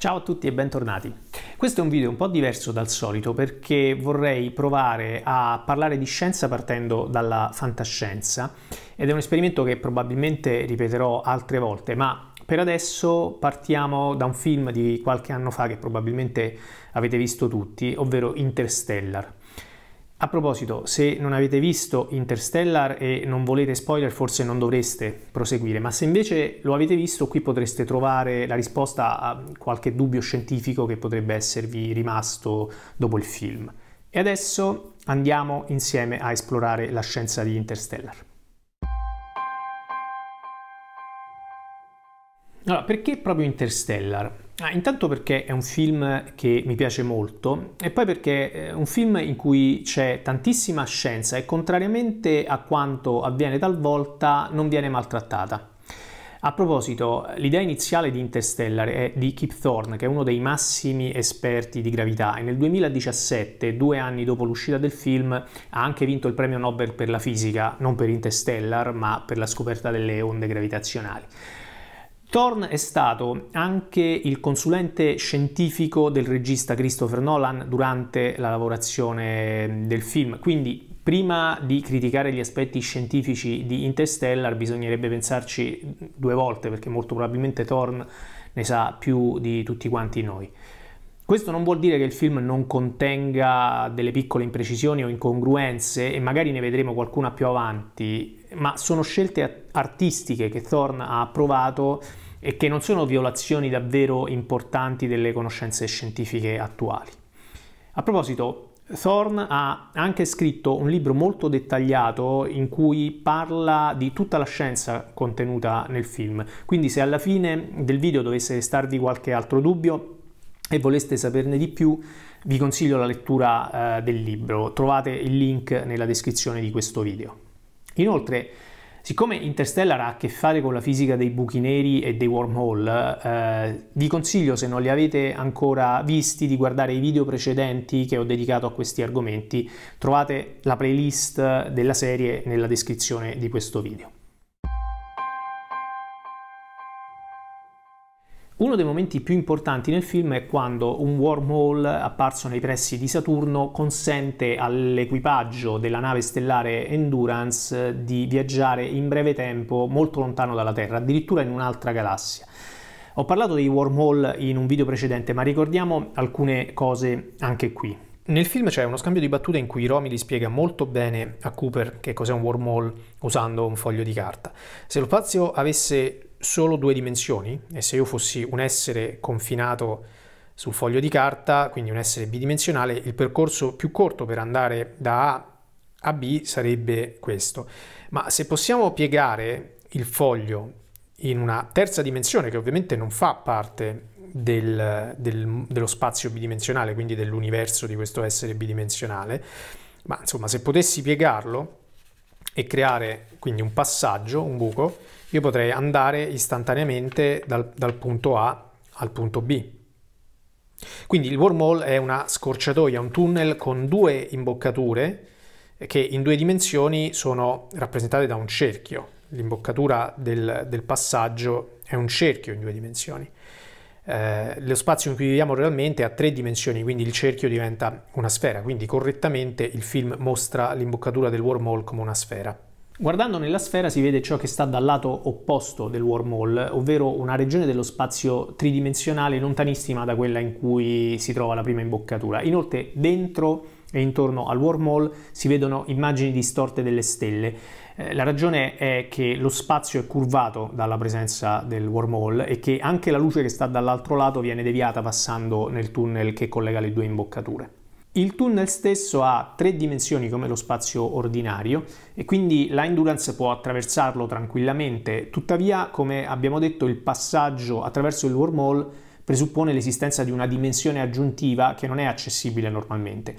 Ciao a tutti e bentornati. Questo è un video un po' diverso dal solito perché vorrei provare a parlare di scienza partendo dalla fantascienza ed è un esperimento che probabilmente ripeterò altre volte, ma per adesso partiamo da un film di qualche anno fa che probabilmente avete visto tutti, ovvero Interstellar. A proposito, se non avete visto Interstellar e non volete spoiler, forse non dovreste proseguire, ma se invece lo avete visto, qui potreste trovare la risposta a qualche dubbio scientifico che potrebbe esservi rimasto dopo il film. E adesso andiamo insieme a esplorare la scienza di Interstellar. Allora, perché proprio Interstellar? Ah, intanto perché è un film che mi piace molto e poi perché è eh, un film in cui c'è tantissima scienza e contrariamente a quanto avviene talvolta non viene maltrattata. A proposito, l'idea iniziale di Interstellar è di Kip Thorne, che è uno dei massimi esperti di gravità e nel 2017, due anni dopo l'uscita del film, ha anche vinto il premio Nobel per la fisica, non per Interstellar, ma per la scoperta delle onde gravitazionali. Thorne è stato anche il consulente scientifico del regista Christopher Nolan durante la lavorazione del film, quindi prima di criticare gli aspetti scientifici di Interstellar bisognerebbe pensarci due volte perché molto probabilmente Thorne ne sa più di tutti quanti noi. Questo non vuol dire che il film non contenga delle piccole imprecisioni o incongruenze e magari ne vedremo qualcuna più avanti, ma sono scelte artistiche che Thorne ha approvato e che non sono violazioni davvero importanti delle conoscenze scientifiche attuali. A proposito, Thorne ha anche scritto un libro molto dettagliato in cui parla di tutta la scienza contenuta nel film, quindi se alla fine del video dovesse restarvi qualche altro dubbio, e voleste saperne di più, vi consiglio la lettura eh, del libro. Trovate il link nella descrizione di questo video. Inoltre, siccome Interstellar ha a che fare con la fisica dei buchi neri e dei wormhole, eh, vi consiglio, se non li avete ancora visti, di guardare i video precedenti che ho dedicato a questi argomenti. Trovate la playlist della serie nella descrizione di questo video. Uno dei momenti più importanti nel film è quando un wormhole apparso nei pressi di Saturno consente all'equipaggio della nave stellare Endurance di viaggiare in breve tempo molto lontano dalla Terra, addirittura in un'altra galassia. Ho parlato dei wormhole in un video precedente, ma ricordiamo alcune cose anche qui. Nel film c'è uno scambio di battute in cui Romilly spiega molto bene a Cooper che cos'è un wormhole usando un foglio di carta. Se lo spazio avesse solo due dimensioni e se io fossi un essere confinato sul foglio di carta, quindi un essere bidimensionale, il percorso più corto per andare da A a B sarebbe questo. Ma se possiamo piegare il foglio in una terza dimensione, che ovviamente non fa parte del, del, dello spazio bidimensionale, quindi dell'universo di questo essere bidimensionale, ma insomma se potessi piegarlo e creare quindi un passaggio, un buco, io potrei andare istantaneamente dal, dal punto A al punto B. Quindi il wormhole è una scorciatoia, un tunnel con due imboccature che in due dimensioni sono rappresentate da un cerchio. L'imboccatura del, del passaggio è un cerchio in due dimensioni. Eh, lo spazio in cui viviamo realmente ha tre dimensioni, quindi il cerchio diventa una sfera, quindi correttamente il film mostra l'imboccatura del wormhole come una sfera. Guardando nella sfera si vede ciò che sta dal lato opposto del wormhole, ovvero una regione dello spazio tridimensionale lontanissima da quella in cui si trova la prima imboccatura. Inoltre dentro e intorno al wormhole si vedono immagini distorte delle stelle. Eh, la ragione è che lo spazio è curvato dalla presenza del wormhole e che anche la luce che sta dall'altro lato viene deviata passando nel tunnel che collega le due imboccature. Il tunnel stesso ha tre dimensioni come lo spazio ordinario e quindi la Endurance può attraversarlo tranquillamente, tuttavia come abbiamo detto il passaggio attraverso il wormhole presuppone l'esistenza di una dimensione aggiuntiva che non è accessibile normalmente.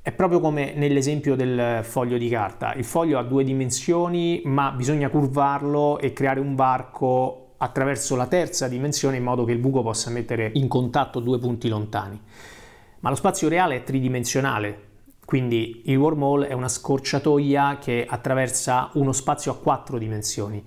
È proprio come nell'esempio del foglio di carta. Il foglio ha due dimensioni, ma bisogna curvarlo e creare un varco attraverso la terza dimensione in modo che il buco possa mettere in contatto due punti lontani. Ma lo spazio reale è tridimensionale, quindi il wormhole è una scorciatoia che attraversa uno spazio a quattro dimensioni.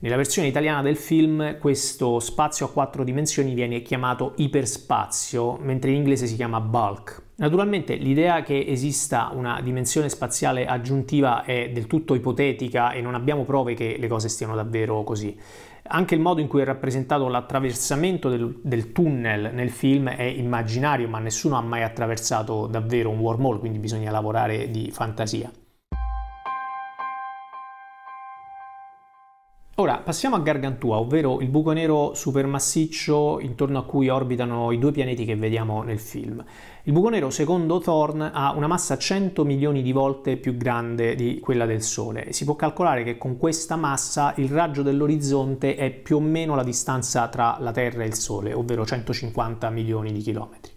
Nella versione italiana del film questo spazio a quattro dimensioni viene chiamato iperspazio, mentre in inglese si chiama bulk. Naturalmente l'idea che esista una dimensione spaziale aggiuntiva è del tutto ipotetica e non abbiamo prove che le cose stiano davvero così. Anche il modo in cui è rappresentato l'attraversamento del, del tunnel nel film è immaginario, ma nessuno ha mai attraversato davvero un wormhole, quindi bisogna lavorare di fantasia. Ora passiamo a Gargantua, ovvero il buco nero supermassiccio intorno a cui orbitano i due pianeti che vediamo nel film. Il buco nero, secondo Thorne, ha una massa 100 milioni di volte più grande di quella del Sole e si può calcolare che con questa massa il raggio dell'orizzonte è più o meno la distanza tra la Terra e il Sole, ovvero 150 milioni di chilometri.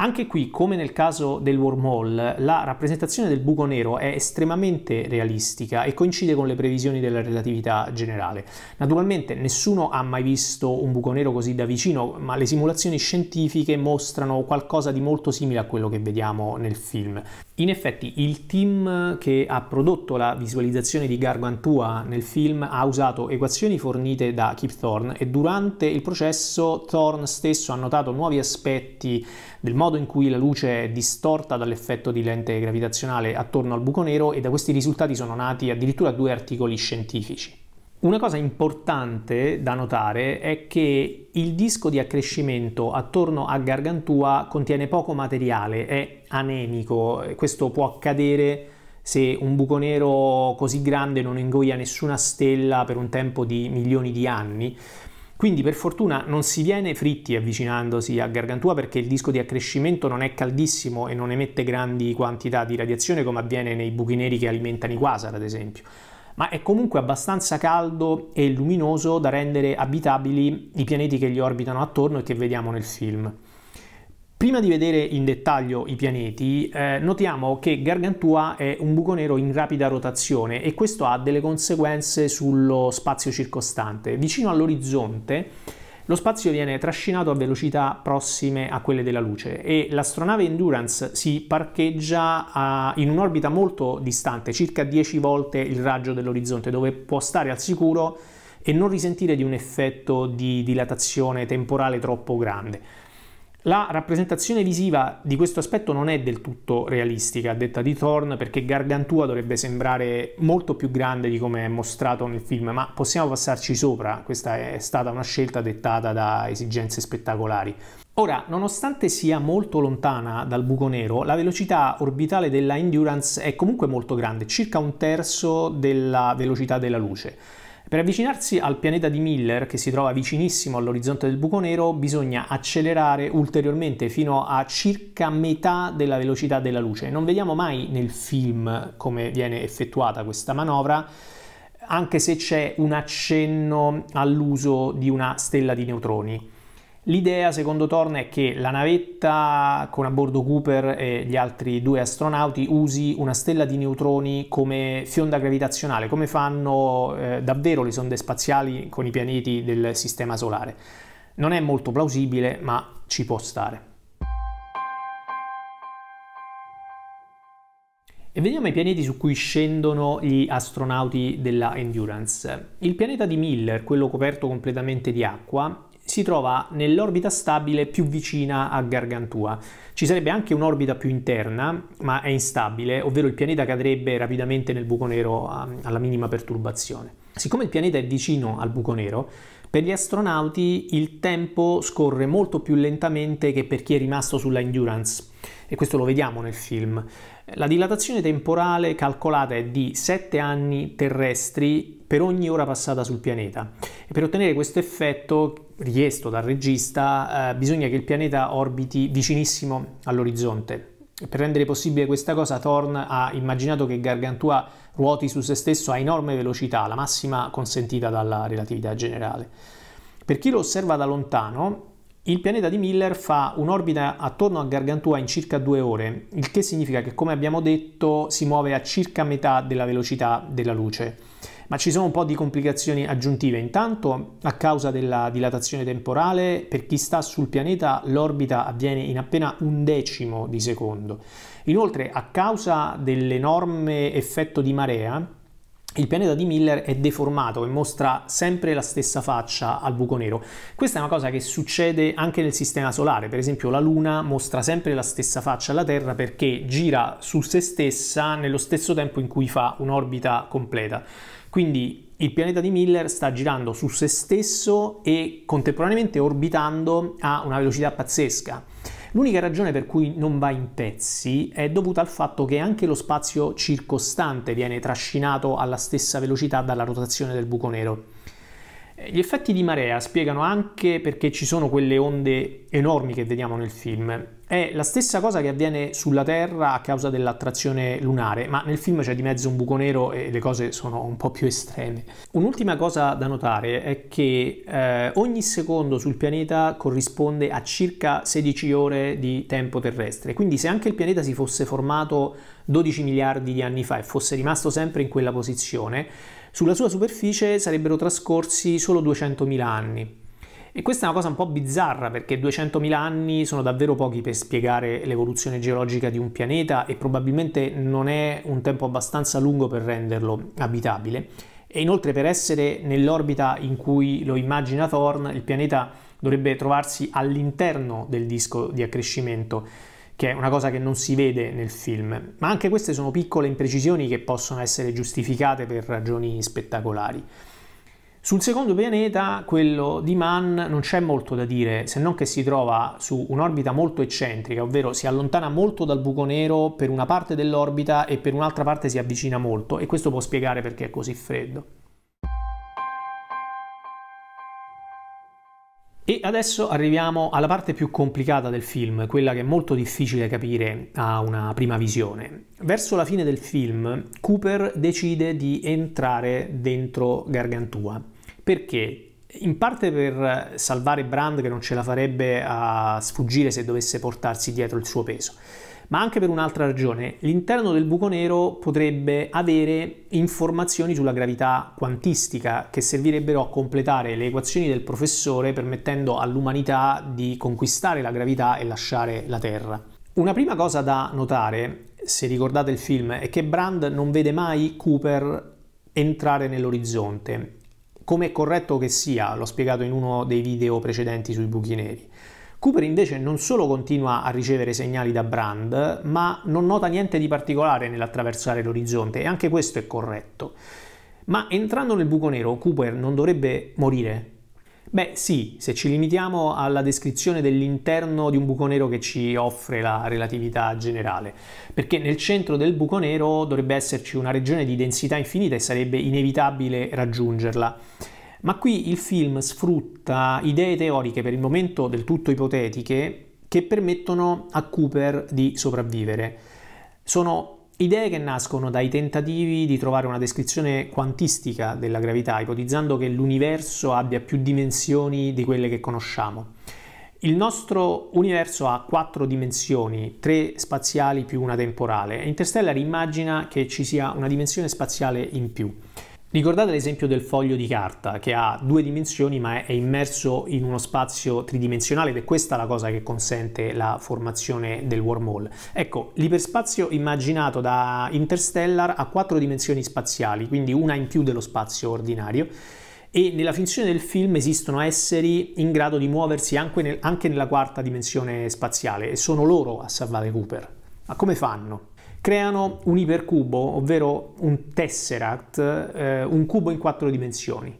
Anche qui, come nel caso del wormhole, la rappresentazione del buco nero è estremamente realistica e coincide con le previsioni della relatività generale. Naturalmente nessuno ha mai visto un buco nero così da vicino, ma le simulazioni scientifiche mostrano qualcosa di molto simile a quello che vediamo nel film. In effetti il team che ha prodotto la visualizzazione di Gargantua nel film ha usato equazioni fornite da Kip Thorne e durante il processo Thorne stesso ha notato nuovi aspetti del modo in cui la luce è distorta dall'effetto di lente gravitazionale attorno al buco nero e da questi risultati sono nati addirittura due articoli scientifici. Una cosa importante da notare è che il disco di accrescimento attorno a Gargantua contiene poco materiale, è anemico, questo può accadere se un buco nero così grande non ingoia nessuna stella per un tempo di milioni di anni. Quindi per fortuna non si viene fritti avvicinandosi a Gargantua perché il disco di accrescimento non è caldissimo e non emette grandi quantità di radiazione come avviene nei buchi neri che alimentano i quasar ad esempio ma è comunque abbastanza caldo e luminoso da rendere abitabili i pianeti che gli orbitano attorno e che vediamo nel film. Prima di vedere in dettaglio i pianeti, eh, notiamo che Gargantua è un buco nero in rapida rotazione e questo ha delle conseguenze sullo spazio circostante. Vicino all'orizzonte lo spazio viene trascinato a velocità prossime a quelle della luce e l'astronave Endurance si parcheggia a, in un'orbita molto distante, circa 10 volte il raggio dell'orizzonte, dove può stare al sicuro e non risentire di un effetto di dilatazione temporale troppo grande. La rappresentazione visiva di questo aspetto non è del tutto realistica, a detta di Thorne, perché Gargantua dovrebbe sembrare molto più grande di come è mostrato nel film, ma possiamo passarci sopra, questa è stata una scelta dettata da esigenze spettacolari. Ora, nonostante sia molto lontana dal buco nero, la velocità orbitale della Endurance è comunque molto grande, circa un terzo della velocità della luce. Per avvicinarsi al pianeta di Miller, che si trova vicinissimo all'orizzonte del buco nero, bisogna accelerare ulteriormente fino a circa metà della velocità della luce. Non vediamo mai nel film come viene effettuata questa manovra, anche se c'è un accenno all'uso di una stella di neutroni. L'idea, secondo Thorn, è che la navetta con a bordo Cooper e gli altri due astronauti usi una stella di neutroni come fionda gravitazionale, come fanno eh, davvero le sonde spaziali con i pianeti del Sistema Solare. Non è molto plausibile, ma ci può stare. E veniamo ai pianeti su cui scendono gli astronauti della Endurance. Il pianeta di Miller, quello coperto completamente di acqua, si trova nell'orbita stabile più vicina a Gargantua. Ci sarebbe anche un'orbita più interna, ma è instabile, ovvero il pianeta cadrebbe rapidamente nel buco nero ehm, alla minima perturbazione. Siccome il pianeta è vicino al buco nero, per gli astronauti il tempo scorre molto più lentamente che per chi è rimasto sulla Endurance e questo lo vediamo nel film. La dilatazione temporale calcolata è di 7 anni terrestri per ogni ora passata sul pianeta e per ottenere questo effetto richiesto dal regista eh, bisogna che il pianeta orbiti vicinissimo all'orizzonte. Per rendere possibile questa cosa Thorne ha immaginato che Gargantua ruoti su se stesso a enorme velocità, la massima consentita dalla relatività generale. Per chi lo osserva da lontano, il pianeta di Miller fa un'orbita attorno a Gargantua in circa due ore, il che significa che, come abbiamo detto, si muove a circa metà della velocità della luce ma ci sono un po' di complicazioni aggiuntive. Intanto, a causa della dilatazione temporale, per chi sta sul pianeta l'orbita avviene in appena un decimo di secondo. Inoltre, a causa dell'enorme effetto di marea, il pianeta di Miller è deformato e mostra sempre la stessa faccia al buco nero. Questa è una cosa che succede anche nel sistema solare, per esempio la Luna mostra sempre la stessa faccia alla Terra perché gira su se stessa nello stesso tempo in cui fa un'orbita completa. Quindi il pianeta di Miller sta girando su se stesso e contemporaneamente orbitando a una velocità pazzesca. L'unica ragione per cui non va in pezzi è dovuta al fatto che anche lo spazio circostante viene trascinato alla stessa velocità dalla rotazione del buco nero. Gli effetti di marea spiegano anche perché ci sono quelle onde enormi che vediamo nel film. È la stessa cosa che avviene sulla Terra a causa dell'attrazione lunare, ma nel film c'è di mezzo un buco nero e le cose sono un po' più estreme. Un'ultima cosa da notare è che eh, ogni secondo sul pianeta corrisponde a circa 16 ore di tempo terrestre, quindi se anche il pianeta si fosse formato 12 miliardi di anni fa e fosse rimasto sempre in quella posizione, sulla sua superficie sarebbero trascorsi solo 200.000 anni. E questa è una cosa un po' bizzarra perché 200.000 anni sono davvero pochi per spiegare l'evoluzione geologica di un pianeta e probabilmente non è un tempo abbastanza lungo per renderlo abitabile. E inoltre per essere nell'orbita in cui lo immagina Thorne, il pianeta dovrebbe trovarsi all'interno del disco di accrescimento che è una cosa che non si vede nel film, ma anche queste sono piccole imprecisioni che possono essere giustificate per ragioni spettacolari. Sul secondo pianeta, quello di Mann, non c'è molto da dire, se non che si trova su un'orbita molto eccentrica, ovvero si allontana molto dal buco nero per una parte dell'orbita e per un'altra parte si avvicina molto, e questo può spiegare perché è così freddo. E adesso arriviamo alla parte più complicata del film, quella che è molto difficile capire a una prima visione. Verso la fine del film, Cooper decide di entrare dentro Gargantua. Perché? In parte per salvare Brand che non ce la farebbe a sfuggire se dovesse portarsi dietro il suo peso, ma anche per un'altra ragione. L'interno del buco nero potrebbe avere informazioni sulla gravità quantistica che servirebbero a completare le equazioni del professore permettendo all'umanità di conquistare la gravità e lasciare la Terra. Una prima cosa da notare, se ricordate il film, è che Brand non vede mai Cooper entrare nell'orizzonte, come è corretto che sia, l'ho spiegato in uno dei video precedenti sui buchi neri. Cooper invece non solo continua a ricevere segnali da Brand, ma non nota niente di particolare nell'attraversare l'orizzonte e anche questo è corretto. Ma entrando nel buco nero, Cooper non dovrebbe morire? Beh sì, se ci limitiamo alla descrizione dell'interno di un buco nero che ci offre la relatività generale, perché nel centro del buco nero dovrebbe esserci una regione di densità infinita e sarebbe inevitabile raggiungerla. Ma qui il film sfrutta idee teoriche per il momento del tutto ipotetiche che permettono a Cooper di sopravvivere. Sono Idee che nascono dai tentativi di trovare una descrizione quantistica della gravità, ipotizzando che l'universo abbia più dimensioni di quelle che conosciamo. Il nostro universo ha quattro dimensioni, tre spaziali più una temporale. Interstellar immagina che ci sia una dimensione spaziale in più. Ricordate l'esempio del foglio di carta che ha due dimensioni ma è immerso in uno spazio tridimensionale ed è questa la cosa che consente la formazione del wormhole. Ecco, l'iperspazio immaginato da Interstellar ha quattro dimensioni spaziali, quindi una in più dello spazio ordinario e nella finzione del film esistono esseri in grado di muoversi anche, nel, anche nella quarta dimensione spaziale e sono loro a salvare Cooper. Ma come fanno? creano un ipercubo, ovvero un tesseract, eh, un cubo in quattro dimensioni.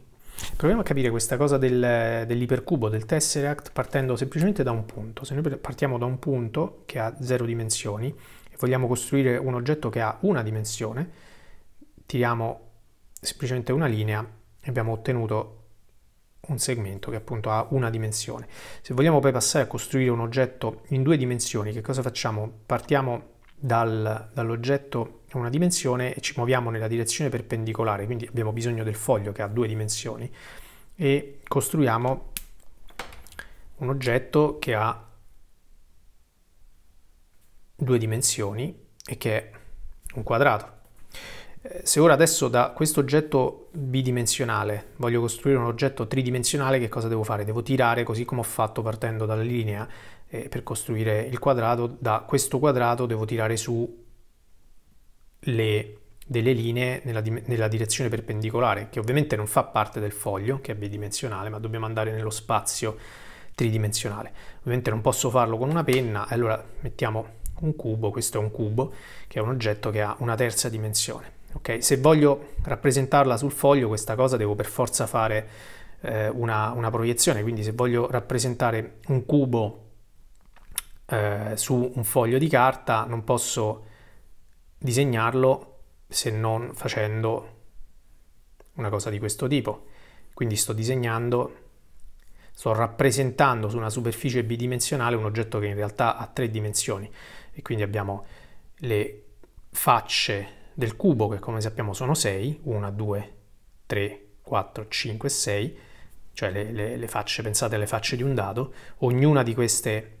Proviamo a capire questa cosa del, dell'ipercubo, del tesseract, partendo semplicemente da un punto. Se noi partiamo da un punto che ha zero dimensioni e vogliamo costruire un oggetto che ha una dimensione, tiriamo semplicemente una linea e abbiamo ottenuto un segmento che appunto ha una dimensione. Se vogliamo poi passare a costruire un oggetto in due dimensioni, che cosa facciamo? Partiamo dal, dall'oggetto a una dimensione e ci muoviamo nella direzione perpendicolare, quindi abbiamo bisogno del foglio che ha due dimensioni e costruiamo un oggetto che ha due dimensioni e che è un quadrato. Eh, se ora adesso da questo oggetto bidimensionale voglio costruire un oggetto tridimensionale, che cosa devo fare? Devo tirare così come ho fatto partendo dalla linea eh, per costruire il quadrato, da questo quadrato devo tirare su le, delle linee nella, nella direzione perpendicolare, che ovviamente non fa parte del foglio, che è bidimensionale, ma dobbiamo andare nello spazio tridimensionale. Ovviamente non posso farlo con una penna, allora mettiamo un cubo, questo è un cubo, che è un oggetto che ha una terza dimensione. Okay? Se voglio rappresentarla sul foglio, questa cosa devo per forza fare eh, una, una proiezione, quindi se voglio rappresentare un cubo eh, su un foglio di carta non posso disegnarlo se non facendo una cosa di questo tipo. Quindi sto disegnando, sto rappresentando su una superficie bidimensionale un oggetto che in realtà ha tre dimensioni e quindi abbiamo le facce del cubo che come sappiamo sono 6, 1, 2, 3, 4, 5, 6, cioè le, le, le facce, pensate alle facce di un dado, ognuna di queste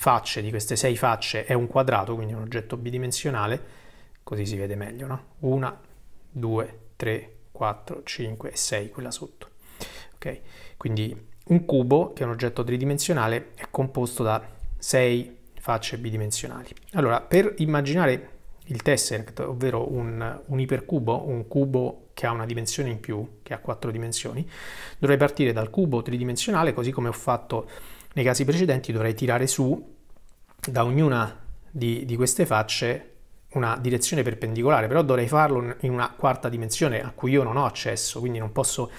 facce, di queste sei facce, è un quadrato, quindi un oggetto bidimensionale, così si vede meglio, no? Una, due, tre, quattro, cinque e sei, quella sotto. Ok? Quindi un cubo, che è un oggetto tridimensionale, è composto da sei facce bidimensionali. Allora, per immaginare il tesseract, ovvero un, un ipercubo, un cubo che ha una dimensione in più, che ha quattro dimensioni, dovrei partire dal cubo tridimensionale, così come ho fatto nei casi precedenti dovrei tirare su da ognuna di, di queste facce una direzione perpendicolare, però dovrei farlo in una quarta dimensione a cui io non ho accesso, quindi non posso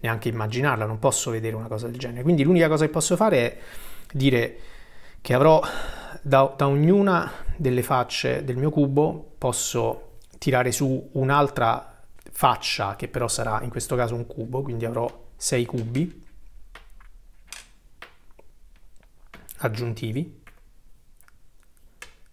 neanche immaginarla, non posso vedere una cosa del genere. Quindi l'unica cosa che posso fare è dire che avrò da, da ognuna delle facce del mio cubo posso tirare su un'altra faccia che però sarà in questo caso un cubo, quindi avrò 6 cubi aggiuntivi,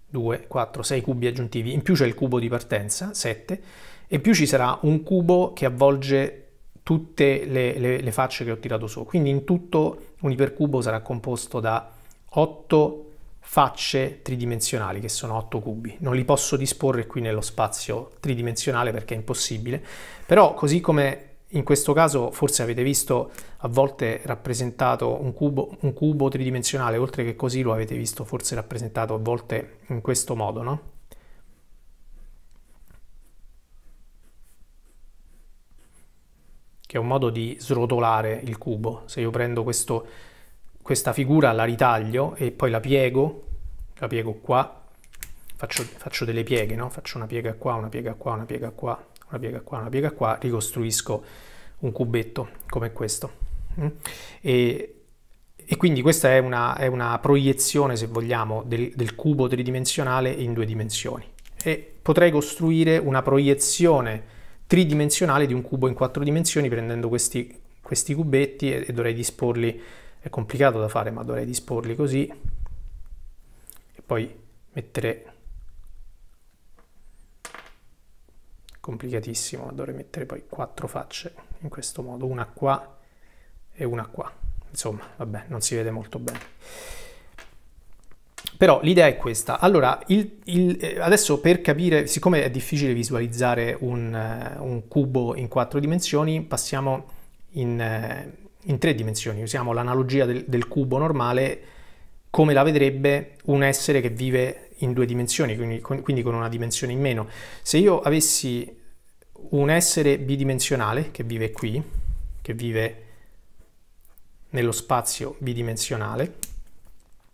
2, 4, 6 cubi aggiuntivi, in più c'è il cubo di partenza, 7, e più ci sarà un cubo che avvolge tutte le, le, le facce che ho tirato su. Quindi in tutto un ipercubo sarà composto da 8 facce tridimensionali che sono 8 cubi. Non li posso disporre qui nello spazio tridimensionale perché è impossibile, però così come in questo caso forse avete visto a volte rappresentato un cubo, un cubo, tridimensionale, oltre che così lo avete visto forse rappresentato a volte in questo modo, no? Che è un modo di srotolare il cubo. Se io prendo questo, questa figura, la ritaglio e poi la piego, la piego qua, faccio, faccio delle pieghe, no? Faccio una piega qua, una piega qua, una piega qua, una piega qua, una piega qua, ricostruisco un cubetto come questo. Mm? E, e quindi questa è una, è una, proiezione, se vogliamo, del, del cubo tridimensionale in due dimensioni. E potrei costruire una proiezione tridimensionale di un cubo in quattro dimensioni prendendo questi, questi cubetti e, e dovrei disporli, è complicato da fare, ma dovrei disporli così e poi mettere complicatissimo, dovrei mettere poi quattro facce in questo modo, una qua e una qua. Insomma, vabbè, non si vede molto bene. Però l'idea è questa. Allora, il, il, eh, adesso per capire, siccome è difficile visualizzare un, eh, un cubo in quattro dimensioni, passiamo in, eh, in tre dimensioni. Usiamo l'analogia del, del cubo normale come la vedrebbe un essere che vive in due dimensioni, quindi con, quindi con una dimensione in meno. Se io avessi un essere bidimensionale che vive qui, che vive nello spazio bidimensionale,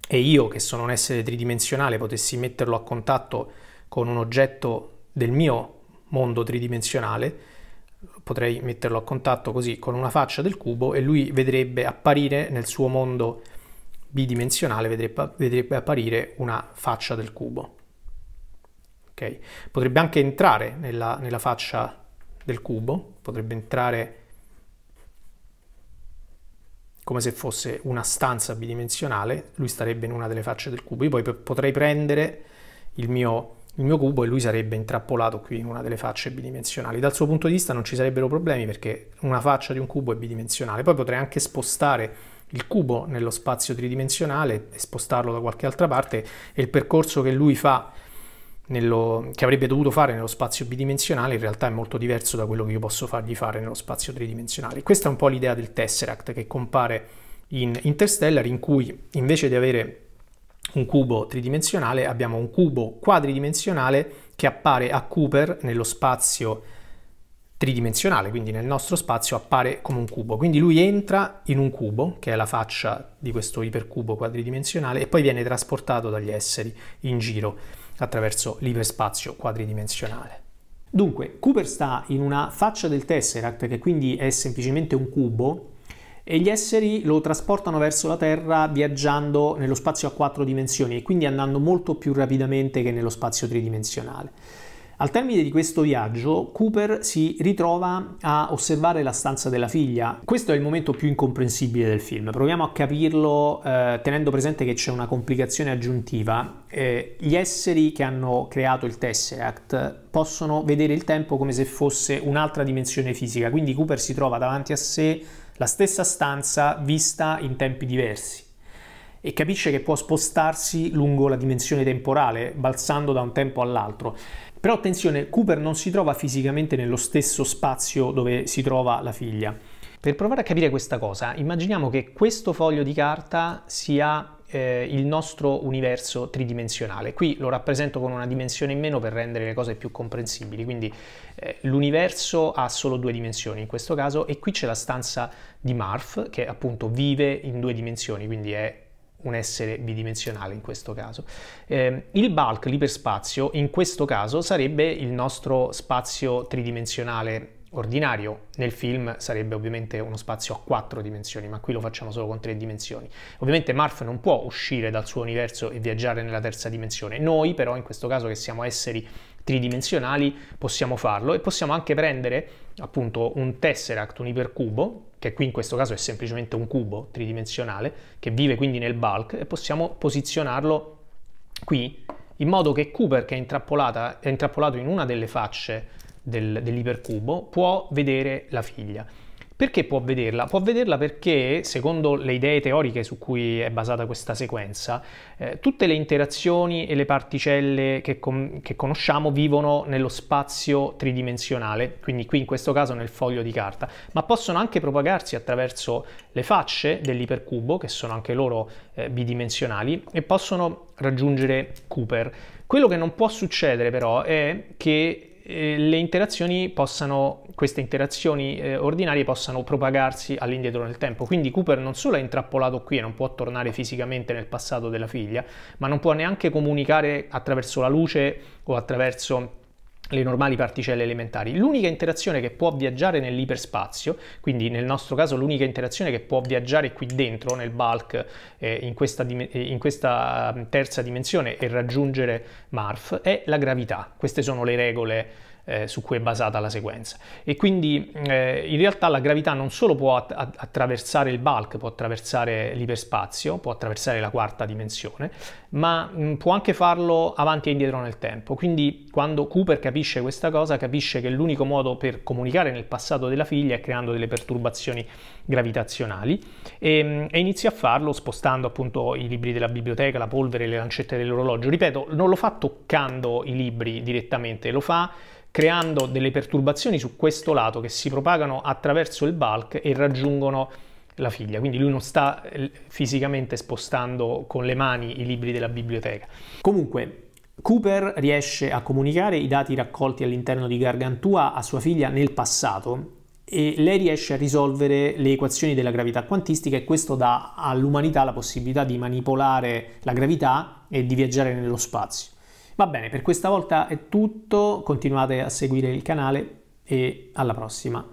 e io che sono un essere tridimensionale potessi metterlo a contatto con un oggetto del mio mondo tridimensionale, potrei metterlo a contatto così con una faccia del cubo e lui vedrebbe apparire nel suo mondo bidimensionale vedrebbe, vedrebbe apparire una faccia del cubo. Okay. Potrebbe anche entrare nella, nella faccia del cubo, potrebbe entrare come se fosse una stanza bidimensionale, lui starebbe in una delle facce del cubo. Io poi potrei prendere il mio, il mio, cubo e lui sarebbe intrappolato qui in una delle facce bidimensionali. Dal suo punto di vista non ci sarebbero problemi perché una faccia di un cubo è bidimensionale. Poi potrei anche spostare il cubo nello spazio tridimensionale e spostarlo da qualche altra parte e il percorso che lui fa nello, che avrebbe dovuto fare nello spazio bidimensionale in realtà è molto diverso da quello che io posso fargli fare nello spazio tridimensionale. Questa è un po' l'idea del tesseract che compare in Interstellar in cui invece di avere un cubo tridimensionale abbiamo un cubo quadridimensionale che appare a Cooper nello spazio tridimensionale, quindi nel nostro spazio appare come un cubo. Quindi lui entra in un cubo, che è la faccia di questo ipercubo quadridimensionale, e poi viene trasportato dagli esseri in giro attraverso l'iperspazio quadridimensionale. Dunque, Cooper sta in una faccia del Tesseract, che quindi è semplicemente un cubo, e gli esseri lo trasportano verso la Terra viaggiando nello spazio a quattro dimensioni e quindi andando molto più rapidamente che nello spazio tridimensionale. Al termine di questo viaggio, Cooper si ritrova a osservare la stanza della figlia. Questo è il momento più incomprensibile del film. Proviamo a capirlo eh, tenendo presente che c'è una complicazione aggiuntiva. Eh, gli esseri che hanno creato il Tesseract possono vedere il tempo come se fosse un'altra dimensione fisica, quindi Cooper si trova davanti a sé la stessa stanza vista in tempi diversi e capisce che può spostarsi lungo la dimensione temporale, balzando da un tempo all'altro. Però attenzione, Cooper non si trova fisicamente nello stesso spazio dove si trova la figlia. Per provare a capire questa cosa, immaginiamo che questo foglio di carta sia eh, il nostro universo tridimensionale. Qui lo rappresento con una dimensione in meno per rendere le cose più comprensibili, quindi eh, l'universo ha solo due dimensioni in questo caso e qui c'è la stanza di Marf che appunto vive in due dimensioni, quindi è un essere bidimensionale in questo caso. Eh, il bulk, l'iperspazio, in questo caso sarebbe il nostro spazio tridimensionale ordinario. Nel film sarebbe ovviamente uno spazio a quattro dimensioni, ma qui lo facciamo solo con tre dimensioni. Ovviamente Marf non può uscire dal suo universo e viaggiare nella terza dimensione. Noi però in questo caso che siamo esseri tridimensionali possiamo farlo e possiamo anche prendere appunto un tesseract, un ipercubo, che qui in questo caso è semplicemente un cubo tridimensionale, che vive quindi nel bulk, e possiamo posizionarlo qui, in modo che Cooper, che è, è intrappolato in una delle facce del, dell'ipercubo, può vedere la figlia. Perché può vederla? Può vederla perché, secondo le idee teoriche su cui è basata questa sequenza, eh, tutte le interazioni e le particelle che, con- che conosciamo vivono nello spazio tridimensionale, quindi qui in questo caso nel foglio di carta, ma possono anche propagarsi attraverso le facce dell'ipercubo, che sono anche loro eh, bidimensionali, e possono raggiungere Cooper. Quello che non può succedere però è che eh, le interazioni possano, queste interazioni eh, ordinarie possano propagarsi all'indietro nel tempo. Quindi Cooper non solo è intrappolato qui e non può tornare fisicamente nel passato della figlia, ma non può neanche comunicare attraverso la luce o attraverso le normali particelle elementari. L'unica interazione che può viaggiare nell'iperspazio, quindi nel nostro caso l'unica interazione che può viaggiare qui dentro, nel bulk, eh, in, questa eh, in, questa mm, terza dimensione e raggiungere Marf, è la gravità. Queste sono le regole eh, su cui è basata la sequenza. E quindi eh, in realtà la gravità non solo può att- attraversare il bulk, può attraversare l'iperspazio, può attraversare la quarta dimensione, ma mh, mm, può anche farlo avanti e indietro nel tempo. Quindi quando Cooper capisce questa cosa, capisce che l'unico modo per comunicare nel passato della figlia è creando delle perturbazioni gravitazionali e, mm, e inizia a farlo spostando appunto i libri della biblioteca, la polvere, le lancette dell'orologio. Ripeto, non lo fa toccando i libri direttamente, lo fa creando delle perturbazioni su questo lato che si propagano attraverso il bulk e raggiungono la figlia, quindi lui non sta eh, fisicamente spostando con le mani i libri della biblioteca. Comunque, Cooper riesce a comunicare i dati raccolti all'interno di Gargantua a sua figlia nel passato e lei riesce a risolvere le equazioni della gravità quantistica e questo dà all'umanità la possibilità di manipolare la gravità e di viaggiare nello spazio. Va bene, per questa volta è tutto, continuate a seguire il canale e alla prossima.